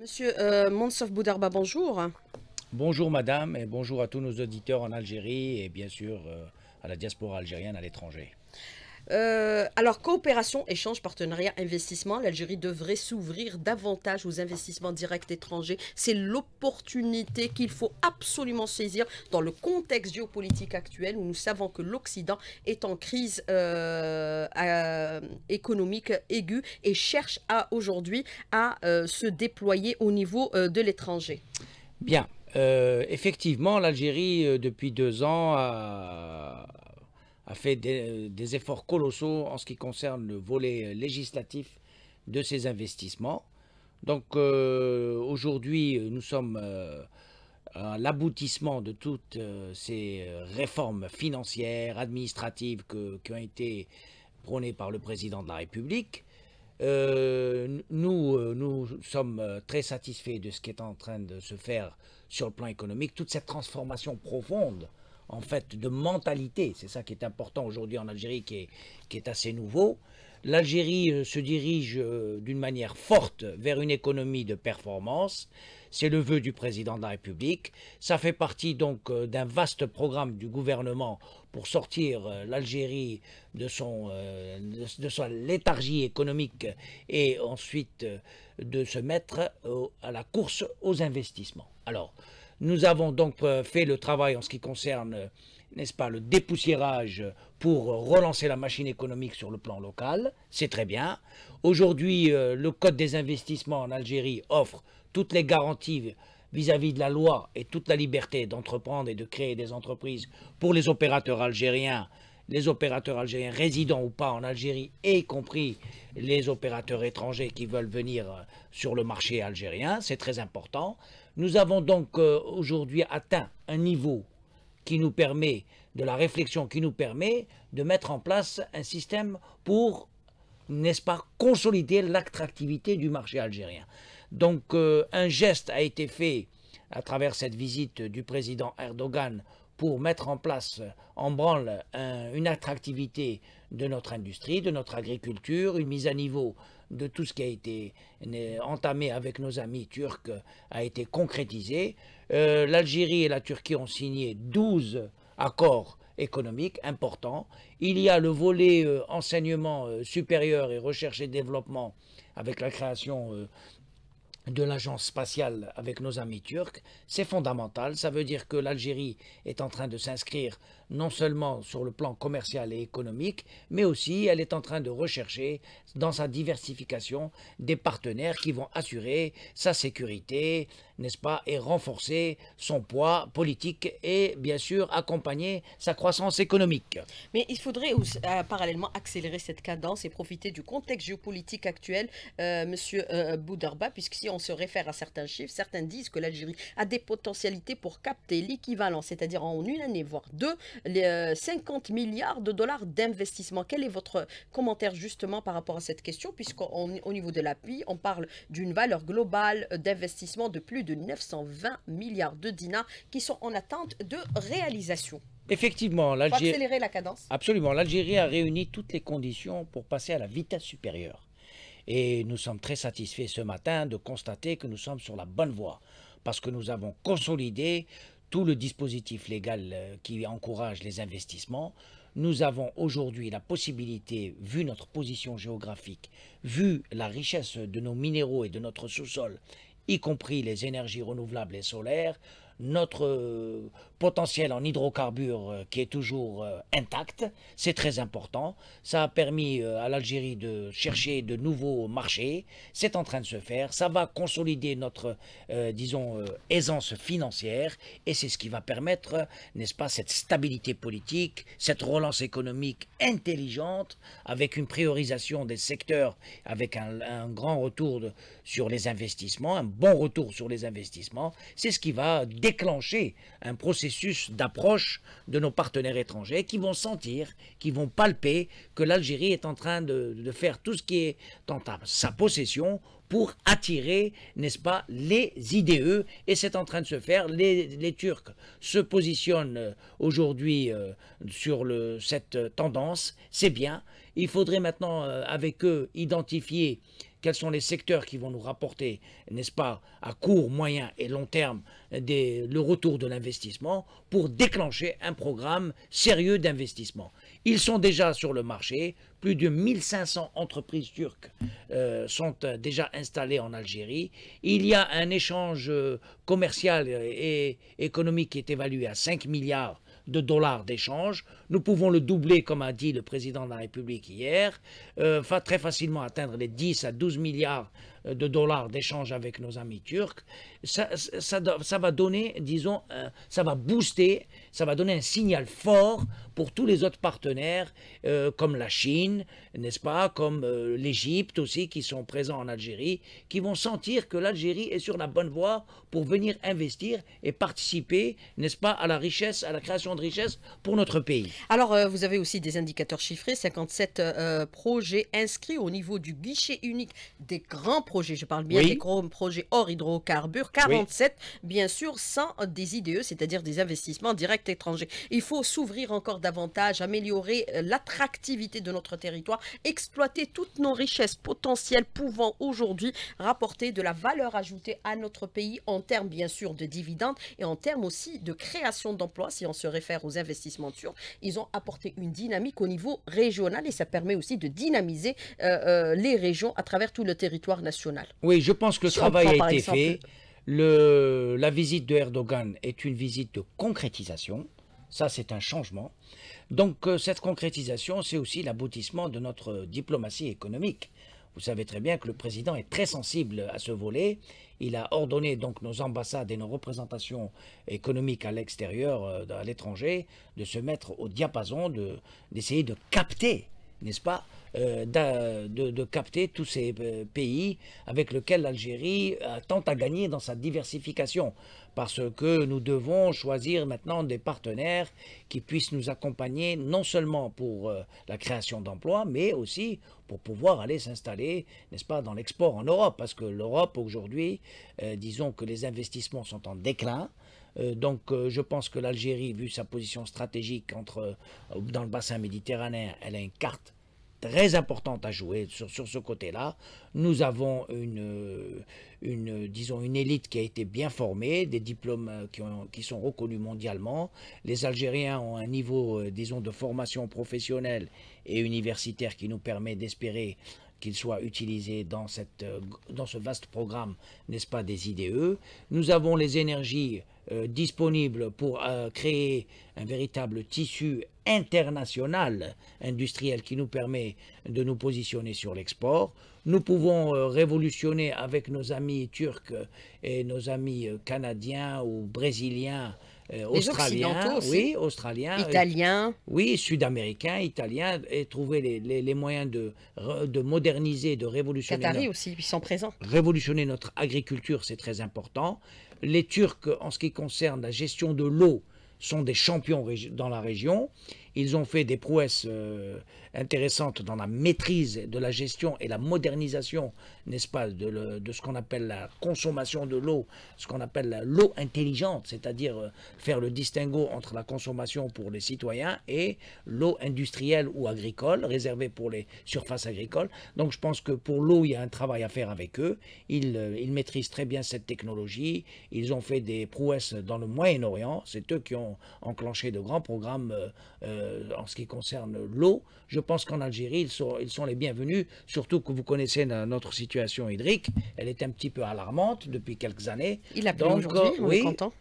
Monsieur euh, Boudarba, bonjour. Bonjour madame et bonjour à tous nos auditeurs en Algérie et bien sûr euh, à la diaspora algérienne à l'étranger. Euh, alors, coopération, échange, partenariat, investissement, l'Algérie devrait s'ouvrir davantage aux investissements directs étrangers. C'est l'opportunité qu'il faut absolument saisir dans le contexte géopolitique actuel où nous savons que l'Occident est en crise euh, économique aiguë et cherche à aujourd'hui à euh, se déployer au niveau de l'étranger. Bien. effectivement, l'Algérie, depuis deux ans, a, a fait euh, des, efforts colossaux en ce qui concerne le volet euh, législatif de ces investissements. Donc euh, aujourd'hui, nous sommes à l'aboutissement de toutes ces réformes financières, administratives que, qui ont été prônées par le président de la République. nous, nous sommes très satisfaits de ce qui est en train de se faire sur le plan économique, toute cette transformation profonde en fait, de mentalité. C'est ça qui est important aujourd'hui en Algérie, qui est, qui est assez nouveau. L'Algérie euh, se dirige euh, d'une manière forte vers une économie de performance. C'est le vœu du président de la République. Ça fait partie donc euh, d'un vaste programme du gouvernement pour sortir l'Algérie de son de sa léthargie économique et ensuite de se mettre à la course aux investissements. Alors, nous avons donc euh, fait le travail en ce qui concerne, euh, n'est-ce pas, le dépoussiérage pour relancer la machine économique sur le plan local. C'est très bien. Aujourd'hui, euh, le Code des investissements en Algérie offre toutes les garanties vis-à-vis -vis de la loi et toute la liberté d'entreprendre et de créer des entreprises pour les opérateurs algériens, les opérateurs algériens résidents ou pas en Algérie, y compris les opérateurs étrangers qui veulent venir sur le marché algérien, c'est très important. Nous avons donc euh, aujourd'hui atteint un niveau qui nous permet, de la réflexion qui nous permet de mettre en place un système pour, n'est-ce pas, consolider l'attractivité du marché algérien. Donc euh, un geste a été fait à travers cette visite du président Erdogan pour mettre en place, en branle, une attractivité de notre industrie, de notre agriculture, une mise à niveau de tout ce qui a été entamé avec nos amis turcs a été concrétisé. Euh, L'Algérie et la Turquie ont signé 12 accords économiques importants. Il y a le volet euh, enseignement euh, supérieur et recherche et développement avec la création de l'agence spatiale avec nos amis turcs, c'est fondamental. Ça veut dire que l'Algérie est en train de s'inscrire non seulement sur le plan commercial et économique, mais aussi elle est en train de rechercher dans sa diversification des partenaires qui vont assurer sa sécurité, n'est-ce pas, et renforcer son poids politique et bien sûr accompagner sa croissance économique. Mais il faudrait euh, parallèlement accélérer cette cadence et profiter du contexte géopolitique actuel, euh, Monsieur euh, Boudarba, puisque si on se réfère à certains chiffres, certains disent que l'Algérie a des potentialités pour capter l'équivalent, c'est-à-dire en une année, voire deux, les 50 euh, milliards de dollars d'investissement. Quel est votre commentaire justement par rapport à cette question, puisqu'au niveau de l'appui, on parle d'une valeur globale d'investissement de plus de 920 milliards de dinars qui sont en attente de réalisation. Effectivement, l'Algérie. accélérer la cadence. Absolument. L'Algérie a réuni toutes les conditions pour passer à la vitesse supérieure. Et nous sommes très satisfaits ce matin de constater que nous sommes sur la bonne voie, parce que nous avons consolidé tout le dispositif légal euh, qui encourage les investissements. Nous avons aujourd'hui la possibilité, vu notre position géographique, vu la richesse de nos minéraux et de notre sous-sol, y compris les énergies renouvelables et solaires, notre euh, potentiel en hydrocarbures euh, qui est toujours euh, intact. C'est très important. Ça a permis à l'Algérie de chercher de nouveaux marchés. C'est en train de se faire. Ça va consolider notre, disons, aisance financière. Et c'est ce qui va permettre, n'est-ce pas, cette stabilité politique, cette relance économique intelligente, avec une priorisation des secteurs, avec un, grand retour sur les investissements, un bon retour sur les investissements. C'est ce qui va déclencher un processus d'approche de nos partenaires étrangers qui vont sentir, qui vont palper que l'Algérie est en train de, faire tout ce qui est en sa possession pour attirer, n'est-ce pas, les IDE, et c'est en train de se faire. Les, Turcs se positionnent euh, aujourd'hui euh, sur cette tendance, c'est bien. Il faudrait maintenant, euh, avec eux, identifier quels sont les secteurs qui vont nous rapporter, n'est-ce pas, à court, moyen et long terme, le retour de l'investissement pour déclencher un programme sérieux d'investissement. Ils sont déjà sur le marché, plus de 1500 entreprises turques euh, sont euh, déjà installées en Algérie. Il y a un échange euh, commercial et économique qui est évalué à 5 milliards de dollars d'échange. Nous pouvons le doubler, comme a dit le président de la République hier, euh, très facilement atteindre les 10 à 12 milliards euh, de dollars d'échange avec nos amis turcs. Ça, va donner, disons, euh, ça va booster, ça va donner un signal fort pour tous les autres partenaires, euh, comme la Chine, n'est-ce pas, comme euh, l'Égypte aussi, qui sont présents en Algérie, qui vont sentir que l'Algérie est sur la bonne voie pour venir investir et participer, n'est-ce pas, à la richesse, à la création de richesse pour notre pays. Alors, euh, vous avez aussi des indicateurs chiffrés, 57 projets inscrits au niveau du guichet unique des grands projets, je parle bien des gros projets hors hydrocarbures, 47, bien sûr, sans des IDE, c'est-à-dire des investissements directs étrangers. Il faut s'ouvrir encore davantage améliorer euh, l'attractivité de notre territoire, exploiter toutes nos richesses potentielles pouvant aujourd'hui rapporter de la valeur ajoutée à notre pays en termes bien sûr de dividendes et en termes aussi de création d'emplois si on se réfère aux investissements turcs. Ils ont apporté une dynamique au niveau régional et ça permet aussi de dynamiser euh, euh, les régions à travers tout le territoire national. Oui, je pense que le travail a été fait. la visite de Erdogan est une visite de concrétisation. Ça, c'est un changement. Donc euh, cette concrétisation, c'est aussi l'aboutissement de notre diplomatie économique. Vous savez très bien que le président est très sensible à ce volet. Il a ordonné donc nos ambassades et nos représentations économiques à l'extérieur, euh, à l'étranger, de se mettre au diapason, d'essayer de, de capter n'est-ce pas, euh, de, capter tous ces euh, pays avec lesquels l'Algérie euh, tente à gagner dans sa diversification, parce que nous devons choisir maintenant des partenaires qui puissent nous accompagner non seulement pour la création d'emplois, mais aussi pour pouvoir aller s'installer, n'est-ce pas, dans l'export en Europe, parce que l'Europe aujourd'hui, disons que les investissements sont en déclin, euh, donc euh, je pense que l'Algérie, vu sa position stratégique euh, dans le bassin méditerranéen, elle a une carte très importante à jouer sur, ce côté-là. Nous avons une, disons, une élite qui a été bien formée, des diplômes qui, qui sont reconnus mondialement. Les Algériens ont un niveau, disons, de formation professionnelle et universitaire qui nous permet d'espérer qu'il soit utilisé dans, cette, euh, dans ce vaste programme, n'est-ce pas, des IDE. Nous avons les énergies euh, disponibles pour euh, créer un véritable tissu international industriel qui nous permet de nous positionner sur l'export. Nous pouvons révolutionner avec nos amis turcs et nos amis canadiens ou brésiliens euh, australien australiens, oui, australiens, euh, italiens, oui, sud-américains, italiens, et trouver les, moyens de, de moderniser, de révolutionner. aussi, ils sont présents. Révolutionner notre agriculture, c'est très important. Les Turcs, en ce qui concerne la gestion de l'eau, sont des champions dans la région. Ils ont fait des prouesses euh, intéressante dans la maîtrise de la gestion et la modernisation, n'est-ce pas, de, ce qu'on appelle la consommation de l'eau, ce qu'on appelle l'eau intelligente, c'est-à-dire euh, faire le distinguo entre la consommation pour les citoyens et l'eau industrielle ou agricole, réservée pour les surfaces agricoles. Donc je pense que pour l'eau, il y a un travail à faire avec eux. Ils, euh, maîtrisent très bien cette technologie. Ils ont fait des prouesses dans le Moyen-Orient. C'est eux qui ont enclenché de grands programmes euh, en ce qui concerne l'eau. Je je pense qu'en Algérie, ils sont, les bienvenus, surtout que vous connaissez notre situation hydrique. Elle est un petit peu alarmante depuis quelques années. Il a plu aujourd'hui, oui, content.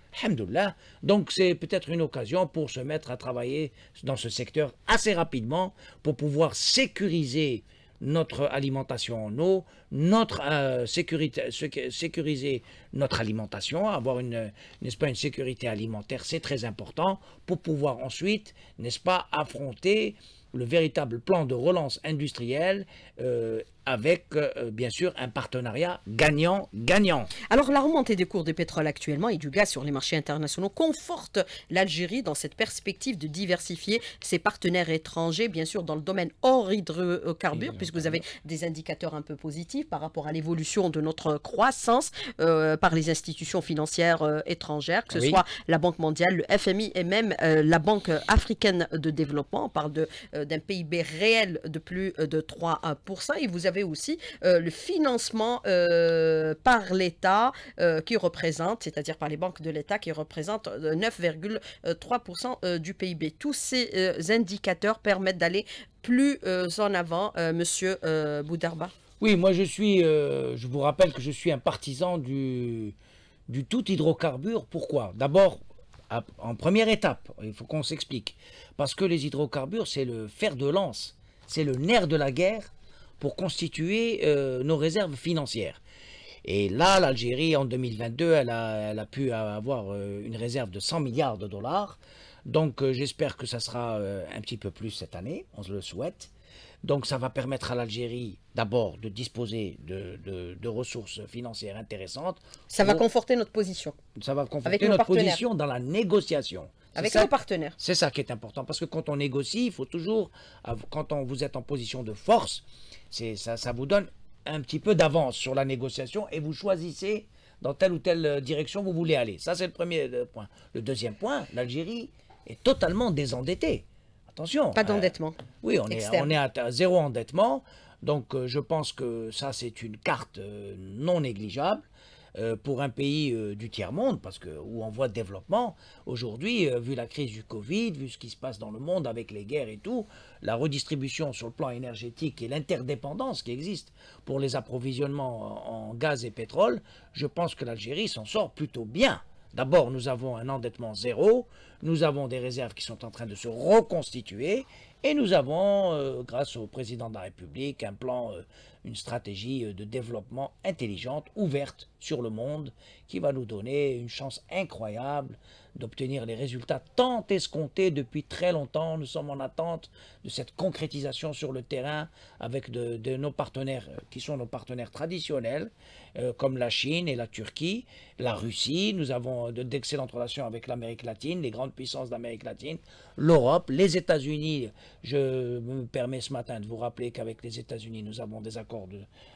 Donc c'est peut-être une occasion pour se mettre à travailler dans ce secteur assez rapidement pour pouvoir sécuriser notre alimentation en eau, notre euh, sécurité, sécuriser notre alimentation, avoir une, n'est-ce pas, une sécurité alimentaire, c'est très important pour pouvoir ensuite, n'est-ce pas, affronter le véritable plan de relance industrielle euh, avec euh, euh, bien sûr un partenariat gagnant-gagnant. Alors la remontée des cours de pétrole actuellement et du gaz sur les marchés internationaux conforte l'Algérie dans cette perspective de diversifier ses partenaires étrangers, bien sûr dans le domaine hors hydrocarbures, puisque vous avez des indicateurs un peu positifs par rapport à l'évolution de notre croissance euh, par les institutions financières étrangères, que ce soit la Banque mondiale, le FMI et même la Banque africaine de développement. On parle d'un PIB réel de plus de 3%. Et vous avez aussi euh, le financement euh, par l'État euh, qui représente, c'est-à-dire par les banques de l'État qui représente 9,3% du PIB. Tous ces indicateurs permettent d'aller plus en avant, Monsieur Boudarba. Oui, moi je suis, je vous rappelle que je suis un partisan du, du tout hydrocarbure. Pourquoi D'abord, en première étape, il faut qu'on s'explique, parce que les hydrocarbures, c'est le fer de lance, c'est le nerf de la guerre pour constituer euh, nos réserves financières. Et là, l'Algérie, en 2022, elle a, pu avoir euh, une réserve de 100 milliards de dollars. Donc euh, j'espère que ça sera un petit peu plus cette année, on se le souhaite. Donc ça va permettre à l'Algérie d'abord de disposer de, ressources financières intéressantes. Ça va conforter notre position. Ça va conforter notre position dans la négociation avec un partenaire. C'est ça qui est important, parce que quand on négocie, il faut toujours, quand on, vous êtes en position de force, ça, ça vous donne un petit peu d'avance sur la négociation et vous choisissez dans telle ou telle euh, direction vous voulez aller. Ça, c'est le premier euh, point. Le deuxième point, l'Algérie est totalement désendettée. Attention. Pas euh, d'endettement. oui, on est, à zéro endettement. Donc, je pense que ça, c'est une carte non négligeable. Euh, pour un pays euh, du tiers-monde, parce que où en voie de développement, aujourd'hui, euh, vu la crise du Covid, vu ce qui se passe dans le monde avec les guerres et tout, la redistribution sur le plan énergétique et l'interdépendance qui existe pour les approvisionnements en gaz et pétrole, je pense que l'Algérie s'en sort plutôt bien. D'abord, nous avons un endettement zéro, nous avons des réserves qui sont en train de se reconstituer, et nous avons, euh, grâce au président de la République, un plan, euh, une stratégie euh, de développement intelligente, ouverte sur le monde, qui va nous donner une chance incroyable d'obtenir les résultats tant escomptés depuis très longtemps. Nous sommes en attente de cette concrétisation sur le terrain avec de, nos partenaires qui sont nos partenaires traditionnels, comme la Chine et la Turquie, la Russie. Nous avons d'excellentes relations avec l'Amérique latine, les grandes puissances d'Amérique latine, l'Europe, les États-Unis je me permets ce matin de vous rappeler qu'avec les États-Unis, nous avons des accords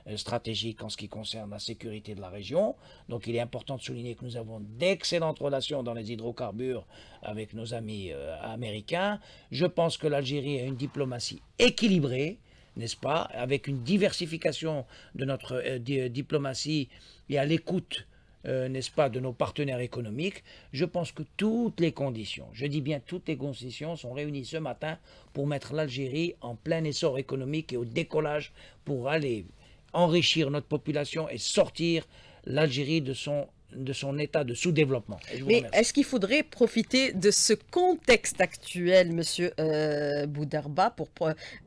euh, stratégiques en ce qui concerne la sécurité de la région. Donc il est important de souligner que nous avons d'excellentes relations dans les hydrocarbures avec nos amis euh, américains. Je pense que l'Algérie a une diplomatie équilibrée n'est-ce pas, avec une diversification de notre euh, diplomatie et à l'écoute euh, n'est-ce pas, de nos partenaires économiques, je pense que toutes les conditions, je dis bien toutes les conditions, sont réunies ce matin pour mettre l'Algérie en plein essor économique et au décollage pour aller enrichir notre population et sortir l'Algérie de son de son état de sous-développement. Mais est-ce qu'il faudrait profiter de ce contexte actuel, Monsieur euh, Boudarba, pour,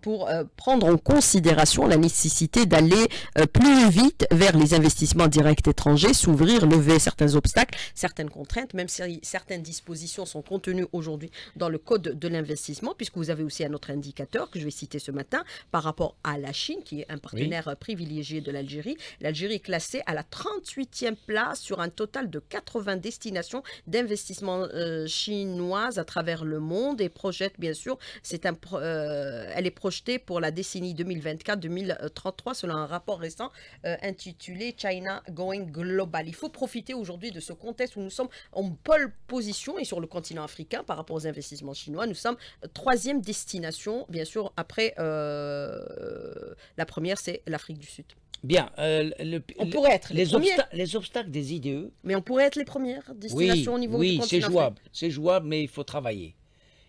pour euh, prendre en considération la nécessité d'aller euh, plus vite vers les investissements directs étrangers, s'ouvrir, lever certains obstacles, certaines contraintes, même si certaines dispositions sont contenues aujourd'hui dans le Code de l'investissement, puisque vous avez aussi un autre indicateur que je vais citer ce matin par rapport à la Chine, qui est un partenaire privilégié de l'Algérie. L'Algérie est classée à la 38e place sur un total de 80 destinations d'investissement euh, chinoise à travers le monde et projette, bien sûr, c'est un, euh, elle est projetée pour la décennie 2024-2033 selon un rapport récent euh, intitulé China Going Global. Il faut profiter aujourd'hui de ce contexte où nous sommes en pole position et sur le continent africain par rapport aux investissements chinois. Nous sommes troisième destination, bien sûr, après la première, c'est l'Afrique du Sud. Bien. Euh, on pourrait être les, les obstacles des IDE. Mais on pourrait être les premières destinations au niveau oui, Oui, c'est jouable. C'est jouable, mais il faut travailler.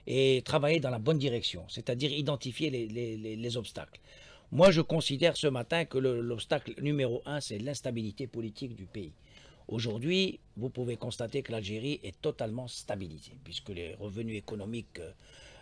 Et travailler dans la bonne direction, c'est-à-dire identifier les, obstacles. Moi, je considère ce matin que l'obstacle numéro un, c'est l'instabilité politique du pays. Aujourd'hui, vous pouvez constater que l'Algérie est totalement stabilisée, puisque les revenus économiques euh,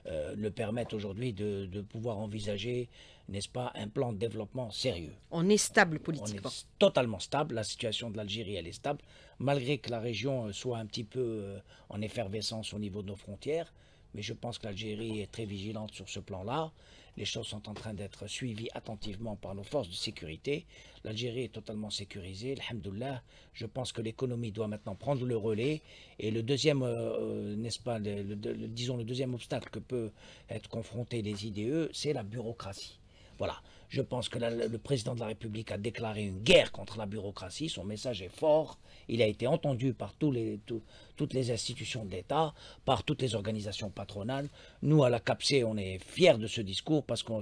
euh, le permettent aujourd'hui de, de, pouvoir envisager, n'est-ce pas, un plan de développement sérieux. On est stable politiquement. totalement stable. La situation de l'Algérie, elle est stable, malgré que la région euh, soit un petit peu euh, en effervescence au niveau de nos frontières. Mais je pense que l'Algérie est très vigilante sur ce plan-là. Les choses sont en train d'être suivies attentivement par nos forces de sécurité. L'Algérie est totalement sécurisée, alhamdoulilah. Je pense que l'économie doit maintenant prendre le relais. Et le deuxième, euh, euh, n'est-ce pas, disons le deuxième obstacle que peut être confronté les IDE, c'est la bureaucratie. Voilà. Je pense que le président de la République a déclaré une guerre contre la bureaucratie. Son message est fort. Il a été entendu par toutes les institutions de l'État, par toutes les organisations patronales. Nous, à la CAPC, on est fiers de ce discours parce qu'on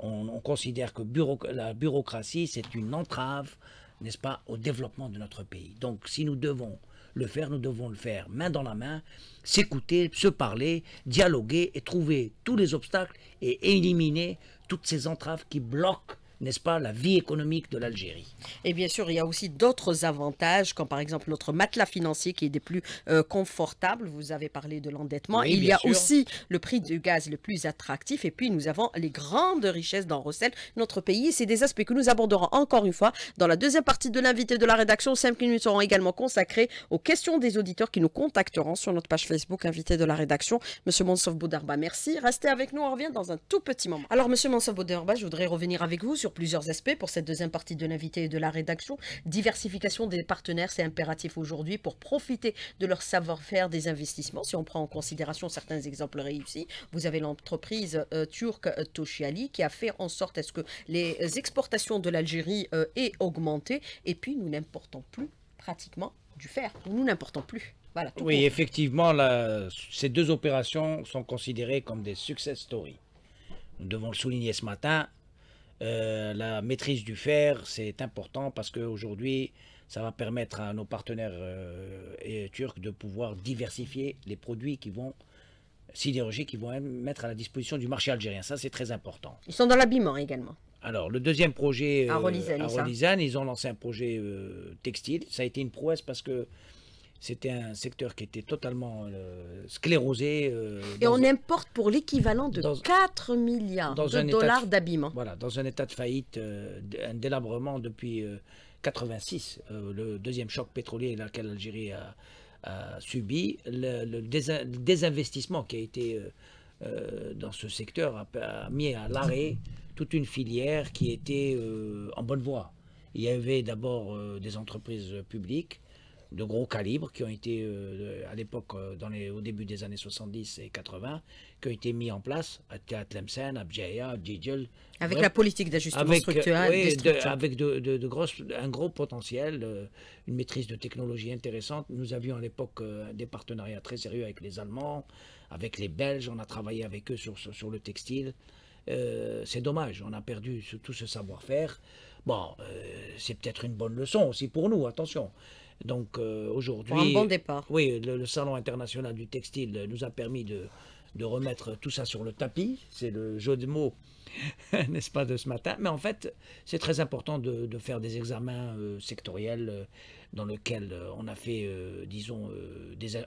on, considère que la bureaucratie, c'est une entrave, n'est-ce pas, au développement de notre pays. Donc, si nous devons le faire, nous devons le faire main dans la main, s'écouter, se parler, dialoguer et trouver tous les obstacles et éliminer toutes ces entraves qui bloquent n'est-ce pas, la vie économique de l'Algérie. Et bien sûr, il y a aussi d'autres avantages, comme par exemple notre matelas financier qui est des plus euh, confortables. Vous avez parlé de l'endettement. il y a aussi le prix du gaz le plus attractif. Et puis, nous avons les grandes richesses dans Rossel, notre pays. C'est des aspects que nous aborderons encore une fois dans la deuxième partie de l'invité de la rédaction. Cinq minutes seront également consacrées aux questions des auditeurs qui nous contacteront sur notre page Facebook, invité de la rédaction. Monsieur Mansouf Boudarba, merci. Restez avec nous. On revient dans un tout petit moment. Alors, Monsieur Mansouf Boudarba, je voudrais revenir avec vous sur plusieurs aspects pour cette deuxième partie de l'invité et de la rédaction. Diversification des partenaires, c'est impératif aujourd'hui pour profiter de leur savoir-faire des investissements. Si on prend en considération certains exemples réussis, vous avez l'entreprise euh, turque euh, turque ali qui a fait en sorte à ce que les exportations de l'Algérie euh, aient augmenté. Et puis, nous n'importons plus pratiquement du fer. Nous n'importons plus. Voilà, oui, effectivement, ces deux opérations sont considérées comme des success stories. Nous devons le souligner ce matin, euh, la maîtrise du fer, c'est important parce qu'aujourd'hui, ça va permettre à nos partenaires euh, turcs de pouvoir diversifier les produits qui vont sidérurgiques qui vont mettre à la disposition du marché algérien. Ça, c'est très important. Ils sont dans l'habillement également. Alors, le deuxième projet, à euh, ils ont lancé un projet textile. Ça a été une prouesse parce que c'était un secteur qui était totalement euh, sclérosé. Euh, et on importe pour l'équivalent de 4 milliards de dollars d'habillement. Voilà, dans un état de faillite, euh, un délabrement depuis 86, le deuxième choc pétrolier laquelle l'Algérie a, subi, le, désinvestissement qui a été dans ce secteur a mis à l'arrêt toute une filière qui était en bonne voie. Il y avait d'abord des entreprises publiques de gros calibres qui ont été euh, à l'époque, euh, au début des années 70 et 80, qui ont été mis en place à Tlemcen, à Bjeya, à Djidjel. Avec la politique d'ajustement structurel. Euh, avec de, un gros potentiel, une maîtrise de technologie intéressante. Nous avions à l'époque des partenariats très sérieux avec les Allemands, avec les Belges, on a travaillé avec eux sur, sur, le textile. c'est dommage, on a perdu tout ce savoir-faire. Bon, c'est peut-être une bonne leçon aussi pour nous, attention. Donc euh, aujourd'hui... Oui, le, Salon international du textile nous a permis de, remettre tout ça sur le tapis. C'est le jeu de mots, n'est-ce pas, de ce matin. Mais en fait, c'est très important de, faire des examens euh, sectoriels euh, dans lesquels on a fait, disons,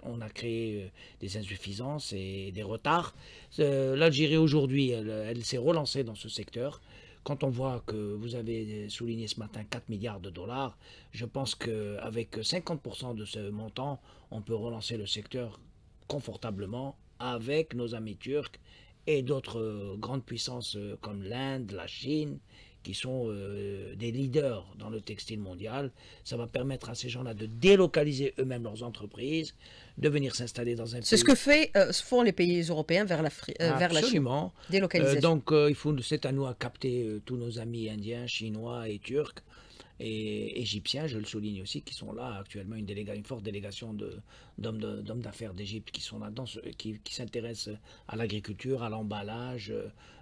on a créé des insuffisances et des retards. L'Algérie aujourd'hui, elle s'est relancée dans ce secteur quand on voit que vous avez souligné ce matin 4 milliards de dollars, je pense qu'avec 50% de ce montant, on peut relancer le secteur confortablement avec nos amis turcs et d'autres grandes puissances euh, comme l'Inde, la Chine, qui sont euh, des leaders dans le textile mondial. Ça va permettre à ces gens-là de délocaliser eux-mêmes leurs entreprises, de venir s'installer dans un pays. C'est ce que euh, font les pays européens vers, la, euh, vers la Chine. Absolument. Délocalisation. donc, c'est à nous à capter tous nos amis indiens, chinois et turcs et égyptiens, je le souligne aussi, qui sont là actuellement, une, forte délégation d'hommes d'affaires d'Égypte qui sont là qui s'intéressent à l'agriculture, à l'emballage,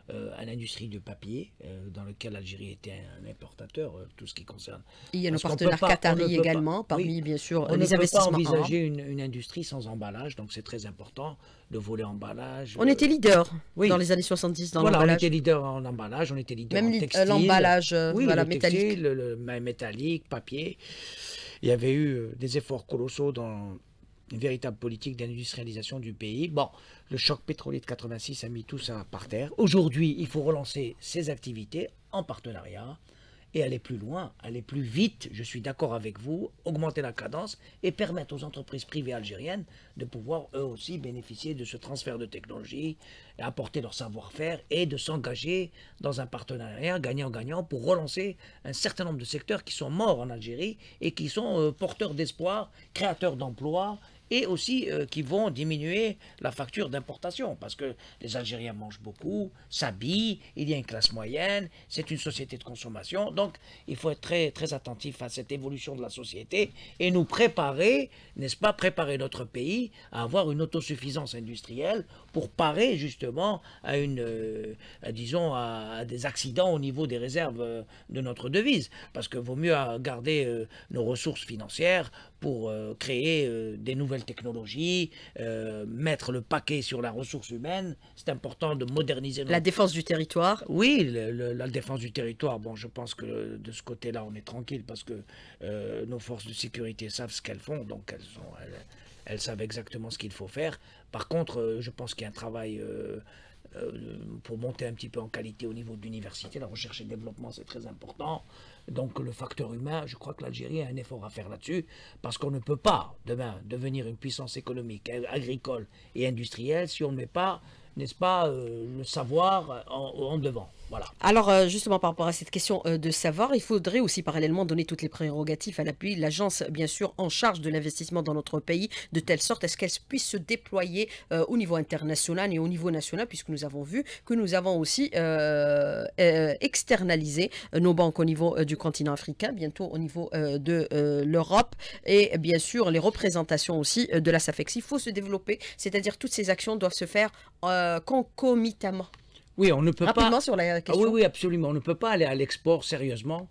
euh, à l'industrie du papier, euh, dans lequel l'Algérie était un importateur, euh, tout ce qui concerne. Il y a nos partenaires Qataris également, parmi bien sûr on les ne Peut pas envisager une, une, industrie sans emballage, donc c'est très important. Le volet emballage. On était leader dans les années 70 dans voilà, on était leader en emballage, on était leader en textile. l'emballage oui, voilà, métallique. Textile, le métallique, papier. Il y avait eu des efforts colossaux dans une véritable politique d'industrialisation du pays. Bon, le choc pétrolier de 86 a mis tout ça par terre. Aujourd'hui, il faut relancer ces activités en partenariat et aller plus loin, aller plus vite, je suis d'accord avec vous, augmenter la cadence et permettre aux entreprises privées algériennes de pouvoir eux aussi bénéficier de ce transfert de technologie, apporter leur savoir-faire et de s'engager dans un partenariat gagnant-gagnant pour relancer un certain nombre de secteurs qui sont morts en Algérie et qui sont euh, porteurs d'espoir, créateurs d'emplois et aussi euh, qui vont diminuer la facture d'importation parce que les Algériens mangent beaucoup, s'habillent, il y a une classe moyenne, c'est une société de consommation. Donc il faut être très, très attentif à cette évolution de la société et nous préparer, n'est-ce pas, préparer notre pays à avoir une autosuffisance industrielle pour parer justement à une, euh, disons, à, des accidents au niveau des réserves euh, de notre devise. Parce que vaut mieux garder euh, nos ressources financières pour créer des nouvelles technologies, mettre le paquet sur la ressource humaine. C'est important de moderniser. Notre... La défense du territoire. Oui, la défense du territoire. Bon, je pense que de ce côté-là, on est tranquille parce que nos forces de sécurité savent ce qu'elles font, donc elles, elles, elles savent exactement ce qu'il faut faire. Par contre, euh, je pense qu'il y a un travail euh, euh, pour monter un petit peu en qualité au niveau de l'université. La recherche et le développement, c'est très important. Donc le facteur humain, je crois que l'Algérie a un effort à faire là-dessus, parce qu'on ne peut pas demain devenir une puissance économique, agricole et industrielle si on ne met pas, n'est-ce pas, le savoir en, en devant. Alors euh, justement par rapport à cette question euh, de savoir, il faudrait aussi parallèlement donner toutes les prérogatives à l'appui, l'agence bien sûr en charge de l'investissement dans notre pays, de telle sorte à ce qu'elle puisse se déployer euh, au niveau international et au niveau national, puisque nous avons vu que nous avons aussi externalisé nos banques au niveau du continent africain, bientôt au niveau de l'Europe, et bien sûr les représentations aussi de la SAFEX. Il faut se développer, c'est-à-dire toutes ces actions doivent se faire concomitamment. Oui, on ne peut Rapidement pas... sur la question. Ah oui, absolument. On ne peut pas aller à l'export sérieusement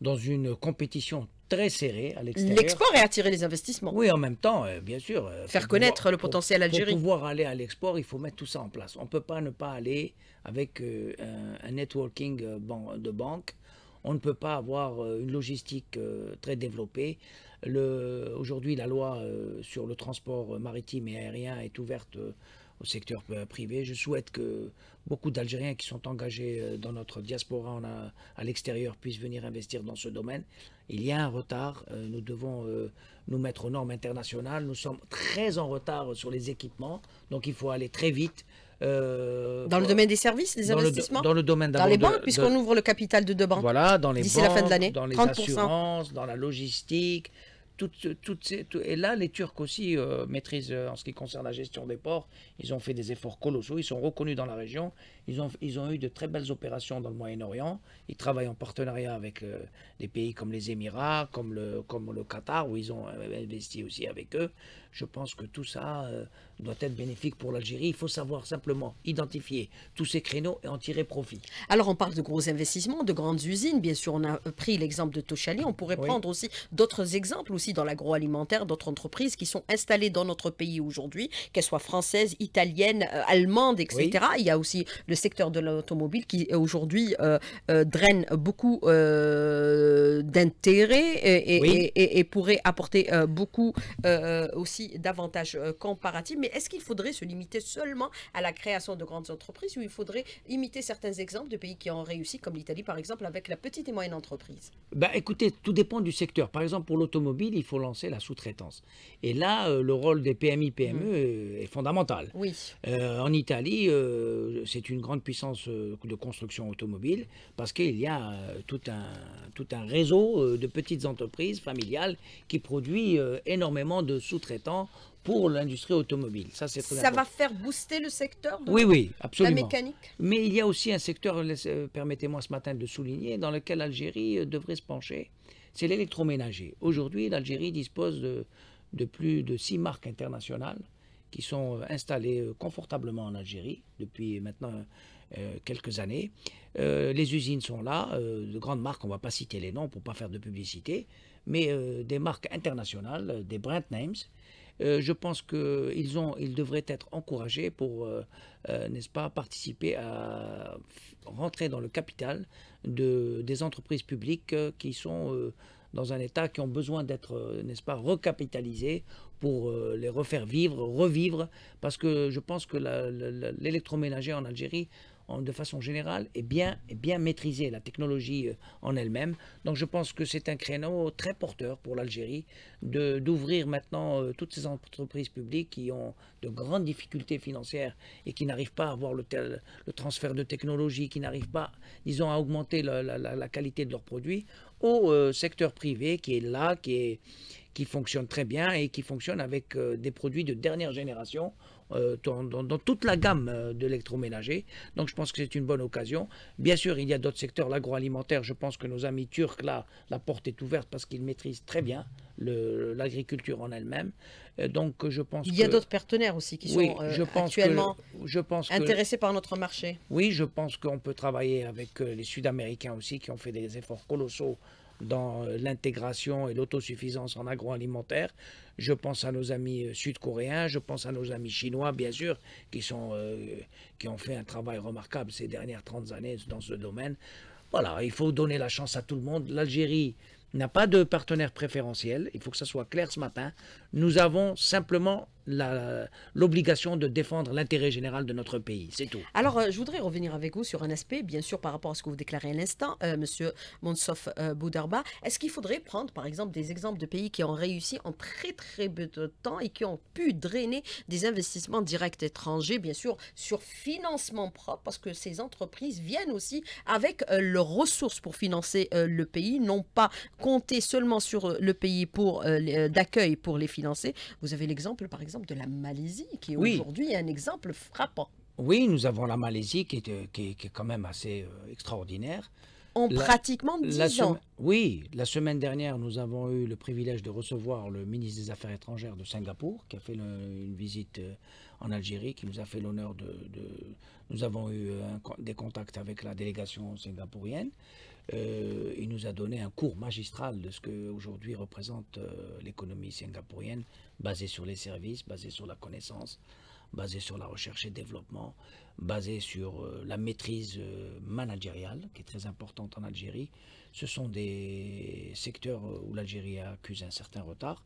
dans une compétition très serrée à l'extérieur. L'export et attirer les investissements. Oui, en même temps, euh, bien sûr. Euh, Faire connaître le potentiel algérien. Pour pouvoir aller à l'export, il faut mettre tout ça en place. On ne peut pas ne pas aller avec euh, un, networking de banque. On ne peut pas avoir une logistique très développée. Aujourd'hui, la loi sur le transport maritime et aérien est ouverte au secteur privé. Je souhaite que beaucoup d'Algériens qui sont engagés euh, dans notre diaspora euh, à l'extérieur puissent venir investir dans ce domaine. Il y a un retard, euh, nous devons nous mettre aux normes internationales, nous sommes très en retard sur les équipements, donc il faut aller très vite. dans le domaine des services, des investissements Dans le domaine Dans les banques, puisqu'on ouvre le capital de deux banques. Voilà, dans les d'ici la fin de l'année. Dans les assurances, dans la logistique, toutes, toutes ces, et là, les Turcs aussi euh, maîtrisent euh, en ce qui concerne la gestion des ports. Ils ont fait des efforts colossaux. Ils sont reconnus dans la région. Ils ont, ils ont eu de très belles opérations dans le Moyen-Orient. Ils travaillent en partenariat avec euh, des pays comme les Émirats, comme le, comme le Qatar, où ils ont investi aussi avec eux. Je pense que tout ça euh, doit être bénéfique pour l'Algérie. Il faut savoir simplement identifier tous ces créneaux et en tirer profit. Alors on parle de gros investissements, de grandes usines. Bien sûr, on a euh, pris l'exemple de Toshali, On pourrait prendre aussi d'autres exemples aussi dans l'agroalimentaire, d'autres entreprises qui sont installées dans notre pays aujourd'hui, qu'elles soient françaises, italiennes, euh, allemandes, etc. Il y a aussi le secteur de l'automobile qui aujourd'hui draine beaucoup d'intérêt et, pourrait apporter beaucoup aussi davantage euh, comparatifs, Mais est-ce qu'il faudrait se limiter seulement à la création de grandes entreprises ou il faudrait imiter certains exemples de pays qui ont réussi, comme l'Italie par exemple, avec la petite et moyenne entreprise bah, Écoutez, tout dépend du secteur. Par exemple, pour l'automobile, il faut lancer la sous-traitance. Et là, euh, le rôle des PMI-PME mmh. est, fondamental. Oui. Euh, en Italie, c'est une grande puissance de construction automobile parce qu'il y a tout, un, tout un réseau de petites entreprises familiales qui produit énormément de sous traitance pour l'industrie automobile. Ça, c'est Ça important. va faire booster le secteur de Oui, oui, absolument. La mécanique Mais il y a aussi un secteur, euh, euh, permettez-moi ce matin de souligner, dans lequel l'Algérie euh, devrait se pencher, c'est l'électroménager. Aujourd'hui, l'Algérie dispose de, plus de six marques internationales qui sont installées confortablement en Algérie depuis maintenant quelques années. les usines sont là, de grandes marques, on ne va pas citer les noms pour ne pas faire de publicité, mais des marques internationales, des brand names, euh, je pense qu'ils ils devraient être encouragés pour, euh, euh, n'est-ce pas, participer à rentrer dans le capital de, des entreprises publiques qui sont dans un État, qui ont besoin d'être, n'est-ce pas, recapitalisées pour les refaire vivre, revivre, parce que je pense que l'électroménager en Algérie de façon générale et bien, est bien la technologie euh, en elle-même. Donc je pense que c'est un créneau très porteur pour l'Algérie d'ouvrir maintenant euh, toutes ces entreprises publiques qui ont de grandes difficultés financières et qui n'arrivent pas à avoir le, le transfert de technologie, qui n'arrivent pas, disons, à augmenter la, qualité de leurs produits, au euh, secteur privé qui est là, qui est qui fonctionne très bien et qui fonctionne avec des produits de dernière génération euh, dans, toute la gamme euh, de l'électroménager. Donc je pense que c'est une bonne occasion. Bien sûr, il y a d'autres secteurs, l'agroalimentaire, je pense que nos amis turcs, là, la porte est ouverte parce qu'ils maîtrisent très bien l'agriculture en elle-même. Euh, donc je pense Il y a d'autres partenaires aussi qui sont je actuellement intéressés par notre marché. Oui, je pense qu'on peut travailler avec les Sud-Américains aussi qui ont fait des efforts colossaux dans euh, l'intégration et l'autosuffisance en agroalimentaire. Je pense à nos amis euh, sud-coréens, je pense à nos amis chinois, bien sûr, qui, sont, euh, qui ont fait un travail remarquable ces dernières 30 années dans ce domaine. Voilà, il faut donner la chance à tout le monde. L'Algérie n'a pas de partenaire préférentiel, il faut que ça soit clair ce matin. Nous avons simplement l'obligation de défendre l'intérêt général de notre pays. C'est tout. Alors, euh, je voudrais revenir avec vous sur un aspect, bien sûr, par rapport à ce que vous déclarez à l'instant, M. Euh, monsieur Monsof euh, Boudarba. Est-ce qu'il faudrait prendre, par exemple, des exemples de pays qui ont réussi en très, très peu de temps et qui ont pu drainer des investissements directs étrangers, bien sûr, sur financement propre, parce que ces entreprises viennent aussi avec leurs ressources pour financer le pays, non pas compter seulement sur le pays pour d'accueil pour les financer vous avez l'exemple, par exemple, de la Malaisie, qui oui. aujourd'hui est un exemple frappant. Oui, nous avons la Malaisie qui est, euh, qui quand même assez euh, extraordinaire. En pratiquement 10 ans. Oui, la semaine dernière, nous avons eu le privilège de recevoir le ministre des Affaires étrangères de Singapour, qui a fait une visite euh, en Algérie, qui nous a fait l'honneur de, Nous avons eu des contacts avec la délégation singapourienne. Euh, il nous a donné un cours magistral de ce que aujourd'hui représente euh, l'économie singapourienne, basée sur les services, basée sur la connaissance, basée sur la recherche et développement, basée sur euh, la maîtrise managériale, qui est très importante en Algérie. Ce sont des secteurs où l'Algérie accuse un certain retard.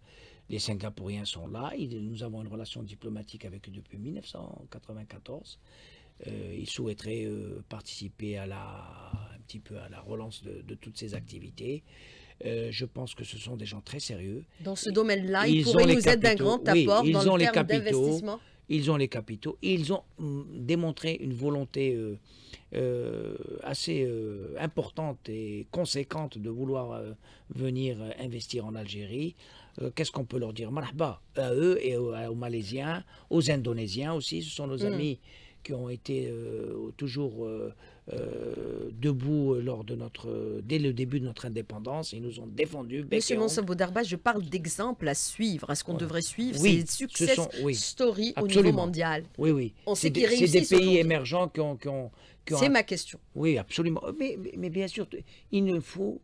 Les Singapouriens sont là. nous avons une relation diplomatique avec eux depuis 1994. ils souhaiteraient participer à la petit peu à la relance de, toutes ces activités. Euh, je pense que ce sont des gens très sérieux. Dans ce domaine-là, ils, pourraient nous être d'un grand apport dans le les terme d'investissement. Ils ont les capitaux ils ont mm, démontré une volonté euh, euh, assez importante et conséquente de vouloir venir investir en Algérie. Qu'est-ce qu'on peut leur dire Marhaba, à eux et aux, Malaisiens, aux Indonésiens aussi, ce sont nos hmm. amis qui ont été toujours euh, debout euh, lors de notre, euh, dès le début de notre indépendance. Ils nous ont défendu. Monsieur Monson je parle d'exemples à suivre, à ce qu'on devrait suivre. ces success ce au niveau mondial. Oui, oui. On sait qu'ils C'est des pays émergents qui ont. c'est ma question. Oui, absolument. Mais, bien sûr, il ne, faut,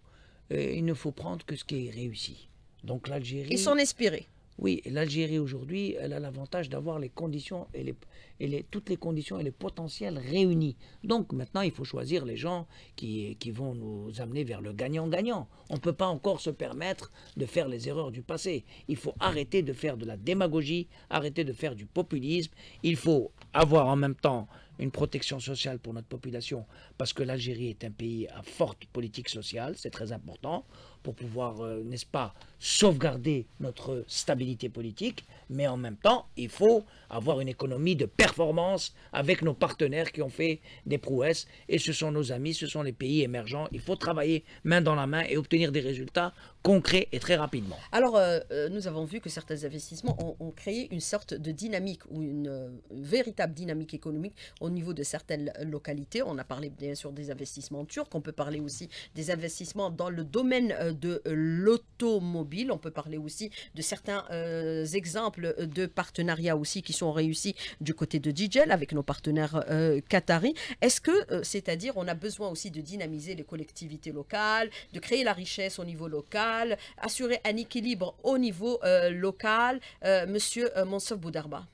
il ne faut prendre que ce qui est réussi. Donc l'Algérie. Ils sont inspirés. Oui, l'Algérie aujourd'hui, elle a l'avantage d'avoir les conditions et, les, toutes les conditions et les potentiels réunis. Donc maintenant, il faut choisir les gens qui, qui vont nous amener vers le gagnant-gagnant. On ne peut pas encore se permettre de faire les erreurs du passé. Il faut arrêter de faire de la démagogie, arrêter de faire du populisme. Il faut avoir en même temps une protection sociale pour notre population, parce que l'Algérie est un pays à forte politique sociale, c'est très important pour pouvoir, euh, n'est-ce pas, sauvegarder notre stabilité politique, mais en même temps, il faut avoir une économie de performance avec nos partenaires qui ont fait des prouesses, et ce sont nos amis, ce sont les pays émergents. Il faut travailler main dans la main et obtenir des résultats concrets et très rapidement. Alors, euh, euh, nous avons vu que certains investissements ont, créé une sorte de dynamique ou une, une, véritable dynamique économique au niveau de certaines localités. On a parlé bien sûr des investissements turcs, on peut parler aussi des investissements dans le domaine de l'automobile. On peut parler aussi de certains euh, exemples de partenariats aussi qui sont réussis du côté de Digel avec nos partenaires qatari. Euh, qataris. Est-ce que, euh, c'est-à-dire, on a besoin aussi de dynamiser les collectivités locales, de créer la richesse au niveau local, assurer un équilibre au niveau local, Monsieur Mansour Boudarba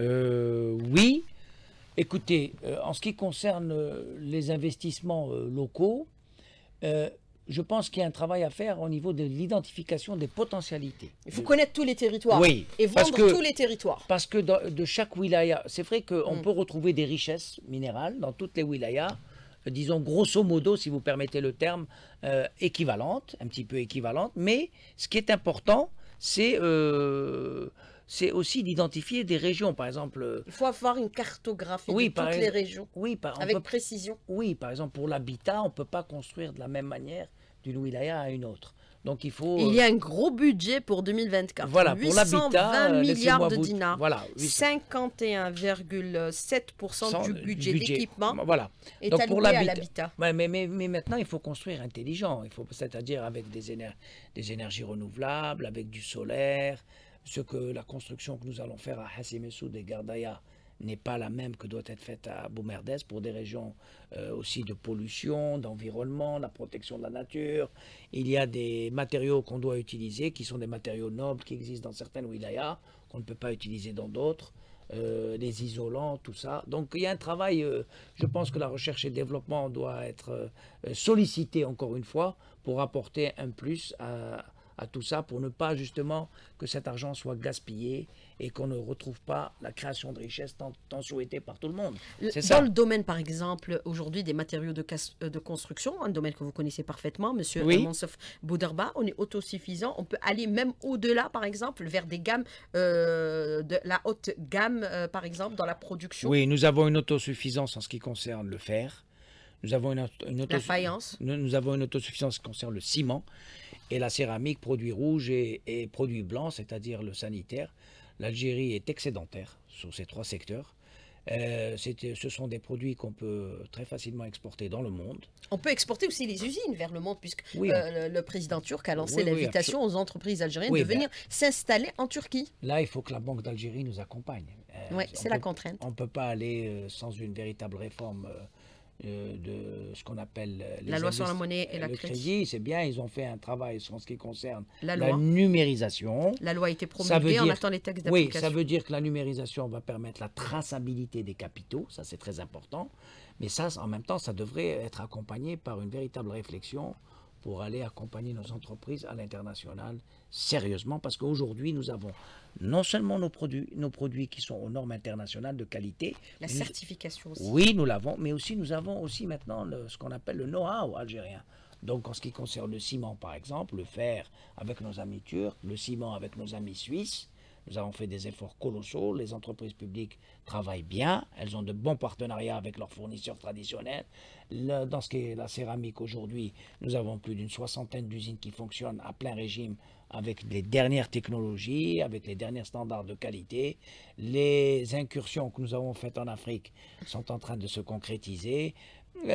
Oui. Écoutez, en ce qui concerne les investissements locaux, je pense qu'il y a un travail à faire au niveau de l'identification des potentialités. Il faut connaître tous les territoires oui, et vendre tous les territoires. Parce que de chaque wilaya, c'est vrai qu'on mm. peut retrouver des richesses minérales dans toutes les wilayas, euh, disons grosso modo, si vous permettez le terme, euh, équivalentes, un petit peu équivalentes, mais ce qui est important, c'est... Euh, c'est aussi d'identifier des régions. Par exemple. Euh, il faut avoir une cartographie de toutes les régions. Oui, avec précision. Oui, par exemple, pour l'habitat, on ne peut pas construire de la même manière d'une wilaya à une autre. Donc il faut. Il y a euh, un gros budget pour 2024. Voilà, 820 pour euh, milliards de dinars. Voilà, 51,7% du budget, d'équipement. Voilà. Est Donc pour l'habitat. mais, maintenant, il faut construire intelligent. Il faut, c'est-à-dire avec des énergies renouvelables, avec du solaire, ce que la construction que nous allons faire à Hassimessoud et Gardaya n'est pas la même que doit être faite à Boumerdès pour des régions euh, aussi de pollution, d'environnement, la protection de la nature. Il y a des matériaux qu'on doit utiliser qui sont des matériaux nobles qui existent dans certaines wilayas qu'on ne peut pas utiliser dans d'autres. Euh, les isolants, tout ça. Donc il y a un travail, euh, je pense que la recherche et le développement doit être sollicité encore une fois pour apporter un plus à, à tout ça pour ne pas justement que cet argent soit gaspillé et qu'on ne retrouve pas la création de richesses tant, souhaitées souhaitée par tout le monde. Dans le domaine, par exemple, aujourd'hui des matériaux de, euh, de, construction, un domaine que vous connaissez parfaitement, Monsieur euh, Bouderba, on est autosuffisant, on peut aller même au-delà, par exemple, vers des gammes, euh, de la haute gamme, par exemple, dans la production. Oui, nous avons une autosuffisance en ce qui concerne le fer. Nous avons une, une, la faïence. Nous, avons une autosuffisance qui concerne le ciment et la céramique, produits rouges et, produits blancs, c'est-à-dire le sanitaire. L'Algérie est excédentaire sur ces trois secteurs. Euh, ce sont des produits qu'on peut très facilement exporter dans le monde. On peut exporter aussi les usines vers le monde, puisque euh, le, président turc a lancé l'invitation aux entreprises algériennes de venir s'installer en Turquie. Là, il faut que la Banque d'Algérie nous accompagne. Euh, oui, c'est la contrainte. On ne peut pas aller sans une véritable réforme euh, de ce qu'on appelle euh, la loi sur la monnaie et euh, la crédit. c'est bien, ils ont fait un travail sur ce qui concerne la, la numérisation. La loi a été promulguée, en attend les textes d'application. Oui, ça veut dire que la numérisation va permettre la traçabilité des capitaux, ça c'est très important, mais ça, en même temps, ça devrait être accompagné par une véritable réflexion pour aller accompagner nos entreprises à l'international sérieusement parce qu'aujourd'hui, nous avons non seulement nos produits, nos produits qui sont aux normes internationales de qualité. La certification aussi. Oui, nous l'avons, mais aussi nous avons aussi maintenant ce qu'on appelle le know-how algérien. Donc en ce qui concerne le ciment par exemple, le fer avec nos amis turcs, le ciment avec nos amis suisses, nous avons fait des efforts colossaux. Les entreprises publiques travaillent bien. Elles ont de bons partenariats avec leurs fournisseurs traditionnels. dans ce qui est la céramique aujourd'hui, nous avons plus d'une soixantaine d'usines qui fonctionnent à plein régime avec les dernières technologies, avec les derniers standards de qualité. Les incursions que nous avons faites en Afrique sont en train de se concrétiser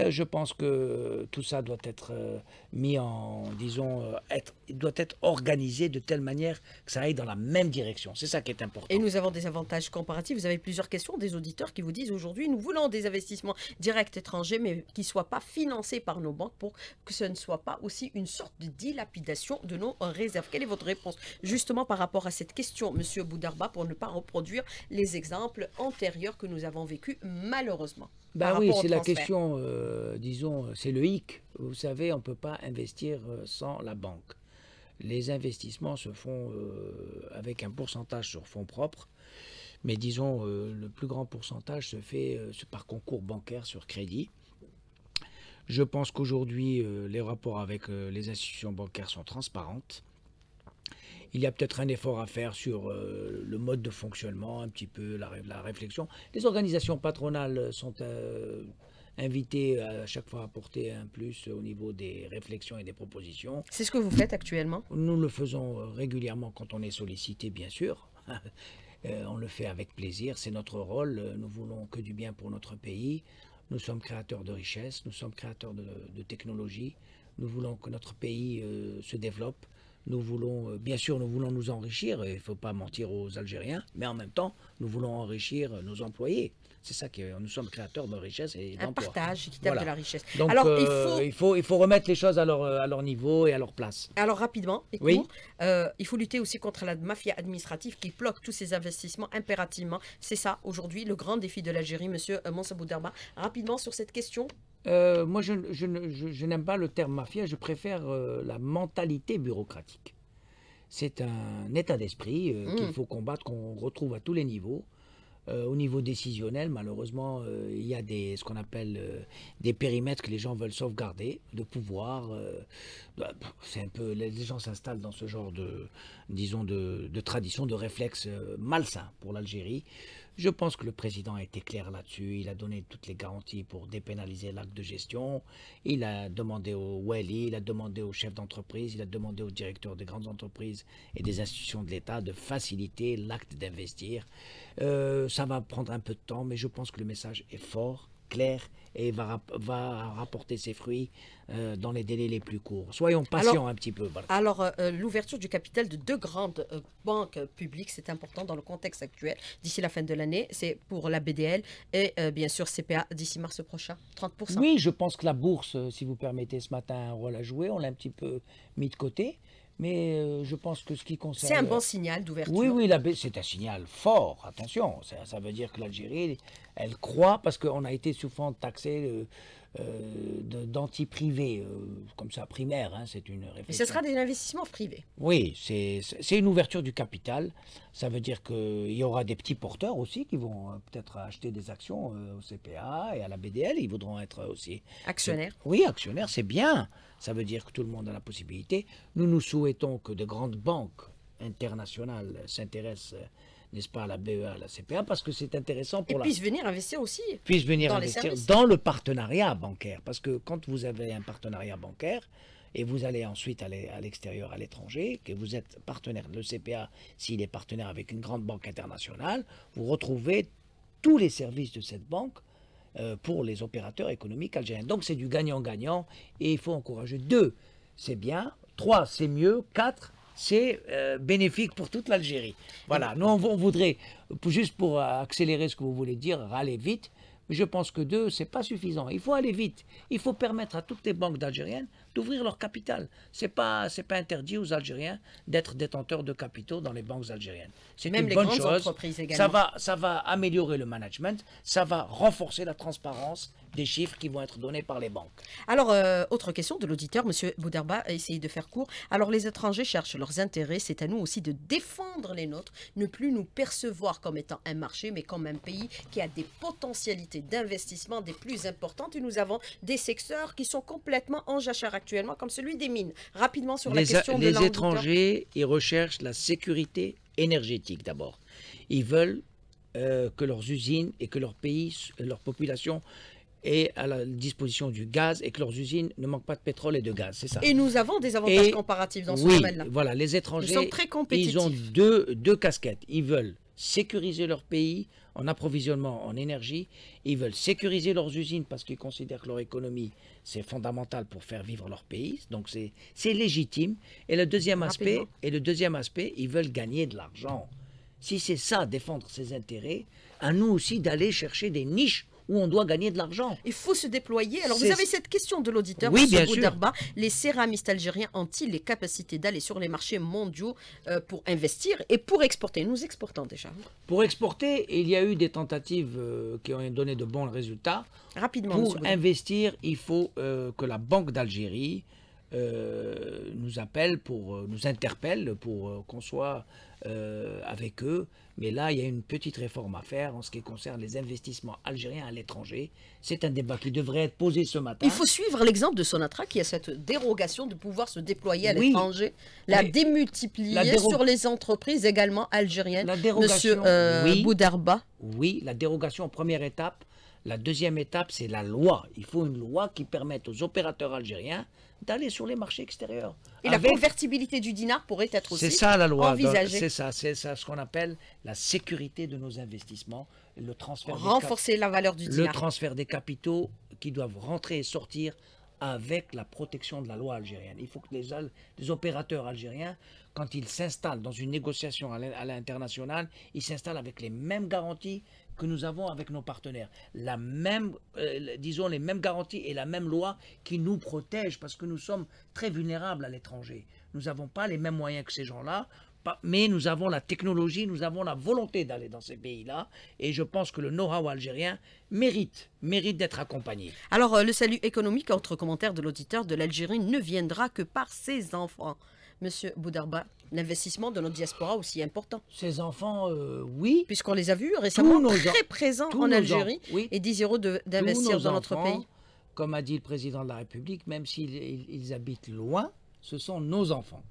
je pense que tout ça doit être euh, mis en, disons, euh, être, doit être organisé de telle manière que ça aille dans la même direction. C'est ça qui est important. Et nous avons des avantages comparatifs. Vous avez plusieurs questions des auditeurs qui vous disent aujourd'hui, nous voulons des investissements directs étrangers, mais qui ne soient pas financés par nos banques pour que ce ne soit pas aussi une sorte de dilapidation de nos réserves. Quelle est votre réponse justement par rapport à cette question, Monsieur Boudarba, pour ne pas reproduire les exemples antérieurs que nous avons vécus malheureusement ben oui, c'est la question euh, euh, disons, c'est le hic. Vous savez, on ne peut pas investir euh, sans la banque. Les investissements se font euh, avec un pourcentage sur fonds propres, mais disons, le plus grand pourcentage se fait par concours bancaire sur crédit. Je pense qu'aujourd'hui, les rapports avec les institutions bancaires sont transparentes. Il y a peut-être un effort à faire sur le mode de fonctionnement, un petit peu la, réflexion. Les organisations patronales sont invité euh, à chaque fois à apporter un plus au niveau des réflexions et des propositions. C'est ce que vous faites actuellement Nous le faisons euh, régulièrement quand on est sollicité, bien sûr. Euh, on le fait avec plaisir, c'est notre rôle. Nous voulons que du bien pour notre pays. Nous sommes créateurs de richesses, nous sommes créateurs de, technologies. Nous voulons que notre pays se développe. Nous voulons, bien sûr, nous voulons nous enrichir. Il ne faut pas mentir aux Algériens, mais en même temps, nous voulons enrichir nos employés. C'est ça que nous sommes créateurs de richesse et Un partage équitable de la richesse. Donc, euh, il, faut... il, faut... remettre les choses à leur, euh, à leur niveau et à leur place. Alors, rapidement, et court, euh, il faut lutter aussi contre la mafia administrative qui bloque tous ces investissements impérativement. C'est ça, aujourd'hui, le grand défi de l'Algérie, Monsieur Monsaboudarba. Rapidement, sur cette question moi, je, n'aime pas le terme mafia, je préfère la mentalité bureaucratique. C'est un état d'esprit mmh. qu'il faut combattre, qu'on retrouve à tous les niveaux. Euh, au niveau décisionnel, malheureusement, euh, il y a des, ce qu'on appelle euh, des périmètres que les gens veulent sauvegarder, de pouvoir. Bah, c'est un peu, les gens s'installent dans ce genre de, disons, de, de tradition, de réflexe malsain pour l'Algérie. Je pense que le président a été clair là-dessus. Il a donné toutes les garanties pour dépénaliser l'acte de gestion. Il a demandé au Wali, il a demandé aux chefs d'entreprise, il a demandé aux directeurs des grandes entreprises et des institutions de l'État de faciliter l'acte d'investir. Euh, ça va prendre un peu de temps, mais je pense que le message est fort clair et va, va rapporter ses fruits euh, dans les délais les plus courts. Soyons patients un petit peu. Alors, euh, euh, l'ouverture du capital de deux grandes banques publiques, c'est important dans le contexte actuel. D'ici la fin de l'année, c'est pour la BDL et bien sûr CPA d'ici mars prochain, 30%. Oui, je pense que la bourse, si vous permettez, ce matin, un rôle à jouer. On l'a un petit peu mis de côté. Mais je pense que ce qui concerne... C'est un bon signal d'ouverture. Oui, oui, c'est un signal fort, attention. Ça, ça veut dire que l'Algérie elle croit parce qu'on a été souvent taxé euh, euh, d'anti-privé, euh, comme ça, primaire, hein, c'est une réflexion. Mais ce sera des investissements privés. Oui, c'est une ouverture du capital. Ça veut dire qu'il y aura des petits porteurs aussi qui vont peut-être acheter des actions au CPA et à la BDL. Ils voudront être aussi. Actionnaires. Oui, actionnaires, c'est bien. Ça veut dire que tout le monde a la possibilité. Nous, nous souhaitons que de grandes banques internationales s'intéressent n'est-ce pas, à la BEA, à la CPA, parce que c'est intéressant pour et la... venir investir aussi. Puisse venir investir dans le partenariat bancaire. Parce que quand vous avez un partenariat bancaire, et vous allez ensuite aller à l'extérieur, à l'étranger, que vous êtes partenaire, le CPA, s'il est partenaire avec une grande banque internationale, vous retrouvez tous les services de cette banque euh, pour les opérateurs économiques algériens. Donc c'est du gagnant-gagnant et il faut encourager. Deux, c'est bien. Trois, c'est mieux. Quatre, c'est euh, bénéfique pour toute l'Algérie. Voilà, nous on, voudrait, juste pour euh, accélérer ce que vous voulez dire, aller vite, mais je pense que deux, c'est pas suffisant. Il faut aller vite. Il faut permettre à toutes les banques d'Algériennes d'ouvrir leur capital. C'est pas, pas interdit aux Algériens d'être détenteurs de capitaux dans les banques algériennes. C'est une bonne chose. Ça va, ça va améliorer le management, ça va renforcer la transparence, des chiffres qui vont être donnés par les banques. Alors, euh, autre question de l'auditeur, M. Bouderba a essayé de faire court. Alors, les étrangers cherchent leurs intérêts, c'est à nous aussi de défendre les nôtres, ne plus nous percevoir comme étant un marché, mais comme un pays qui a des potentialités d'investissement des plus importantes. Et nous avons des secteurs qui sont complètement en jachère actuellement, comme celui des mines. Rapidement sur la question des Les étrangers, ils recherchent la sécurité énergétique d'abord. Ils veulent euh, que leurs usines et que leur pays, leur population et à la disposition du gaz et que leurs usines ne manquent pas de pétrole et de gaz, c'est ça. Et nous avons des avantages comparatifs dans ce domaine-là. Voilà, les étrangers, très compétitifs. ils ont deux, deux casquettes. Ils veulent sécuriser leur pays en approvisionnement en énergie. Ils veulent sécuriser leurs usines parce qu'ils considèrent que leur économie, c'est fondamental pour faire vivre leur pays. Donc c'est légitime. Et le deuxième aspect, et le deuxième aspect, ils veulent gagner de l'argent. Si c'est ça, défendre ses intérêts, à nous aussi d'aller chercher des niches où on doit gagner de l'argent. Il faut se déployer. Alors, vous avez cette question de l'auditeur, oui, bien sûr. Les céramistes algériens ont-ils les capacités d'aller sur les marchés mondiaux euh, pour investir et pour exporter Nous exportons déjà. Pour exporter, il y a eu des tentatives euh, qui ont donné de bons résultats. Rapidement, Pour investir, il faut euh, que la Banque d'Algérie euh, nous appellent, pour, euh, nous interpellent pour euh, qu'on soit avec eux. Mais là, il y a une petite réforme à faire en ce qui concerne les investissements algériens à l'étranger. C'est un débat qui devrait être posé ce matin. Il faut suivre l'exemple de Sonatra qui a cette dérogation de pouvoir se déployer à l'étranger, la démultiplier sur les entreprises également algériennes. La dérogation, Monsieur Boudarba. Oui, la dérogation en première étape la deuxième étape, c'est la loi. Il faut une loi qui permette aux opérateurs algériens d'aller sur les marchés extérieurs. Et la convertibilité du dinar pourrait être aussi ça, la loi. C'est ça, c'est ça ce qu'on appelle la sécurité de nos investissements, le transfert renforcer la valeur du dinar, le transfert des capitaux qui doivent rentrer et sortir avec la protection de la loi algérienne. Il faut que les, les opérateurs algériens, quand ils s'installent dans une négociation à l'international, ils s'installent avec les mêmes garanties que nous avons avec nos partenaires. La même, euh, disons, les mêmes garanties et la même loi qui nous protège parce que nous sommes très vulnérables à l'étranger. Nous n'avons pas les mêmes moyens que ces gens-là. Mais nous avons la technologie, nous avons la volonté d'aller dans ces pays-là, et je pense que le know-how algérien mérite, mérite d'être accompagné. Alors, euh, le salut économique, entre commentaires de l'auditeur de l'Algérie, ne viendra que par ses enfants. Monsieur Boudarba, l'investissement de notre diaspora aussi important. Ces enfants, euh, oui. Puisqu'on les a vus récemment très présents en Algérie et 10 euros d'investir dans notre pays. Comme a dit le président de la République, même s'ils habitent loin, ce sont nos enfants.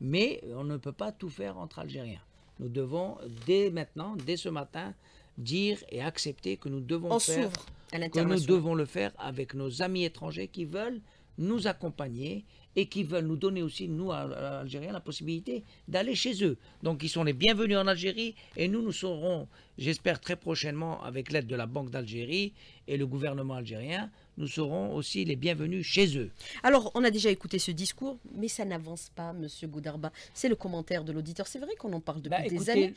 Mais on ne peut pas tout faire entre Algériens. Nous devons, dès maintenant, dès ce matin, dire et accepter que nous devons, faire, à que nous devons le faire avec nos amis étrangers qui veulent nous accompagner et qui veulent nous donner aussi, nous, Algériens, la possibilité d'aller chez eux. Donc ils sont les bienvenus en Algérie et nous, nous serons, j'espère très prochainement, avec l'aide de la Banque d'Algérie et le gouvernement algérien, nous serons aussi les bienvenus chez eux. Alors, on a déjà écouté ce discours, mais ça n'avance pas, Monsieur Goudarba. C'est le commentaire de l'auditeur. C'est vrai qu'on en parle depuis bah, des années.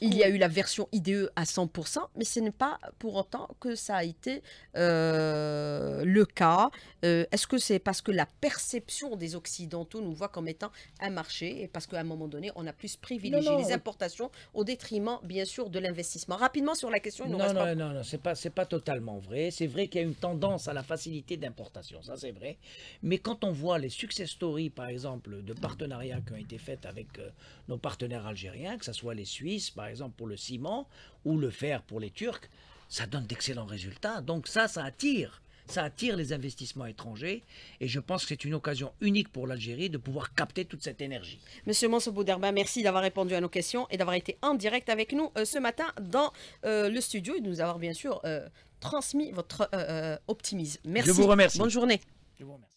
Il y a eu la version IDE à 100%, mais ce n'est pas pour autant que ça a été euh, le cas. Euh, est-ce que c'est parce que la perception des Occidentaux nous voit comme étant un marché et parce qu'à un moment donné, on a plus privilégié les importations au détriment, bien sûr, de l'investissement Rapidement sur la question. non, non, pas... non, non, non, c'est pas, pas totalement vrai. C'est vrai qu'il y a une tendance à la facilité d'importation, ça c'est vrai. Mais quand on voit les success stories, par exemple, de partenariats qui ont été faits avec euh, nos partenaires algériens, que ce soit les Suisses, par exemple, pour le ciment, ou le fer pour les Turcs, ça donne d'excellents résultats. Donc ça, ça attire. Ça attire les investissements étrangers et je pense que c'est une occasion unique pour l'Algérie de pouvoir capter toute cette énergie. Monsieur Mansobouderba, merci d'avoir répondu à nos questions et d'avoir été en direct avec nous euh, ce matin dans euh, le studio et de nous avoir bien sûr euh, transmis votre optimisme. Merci. Je vous remercie. Bonne journée. Je vous remercie.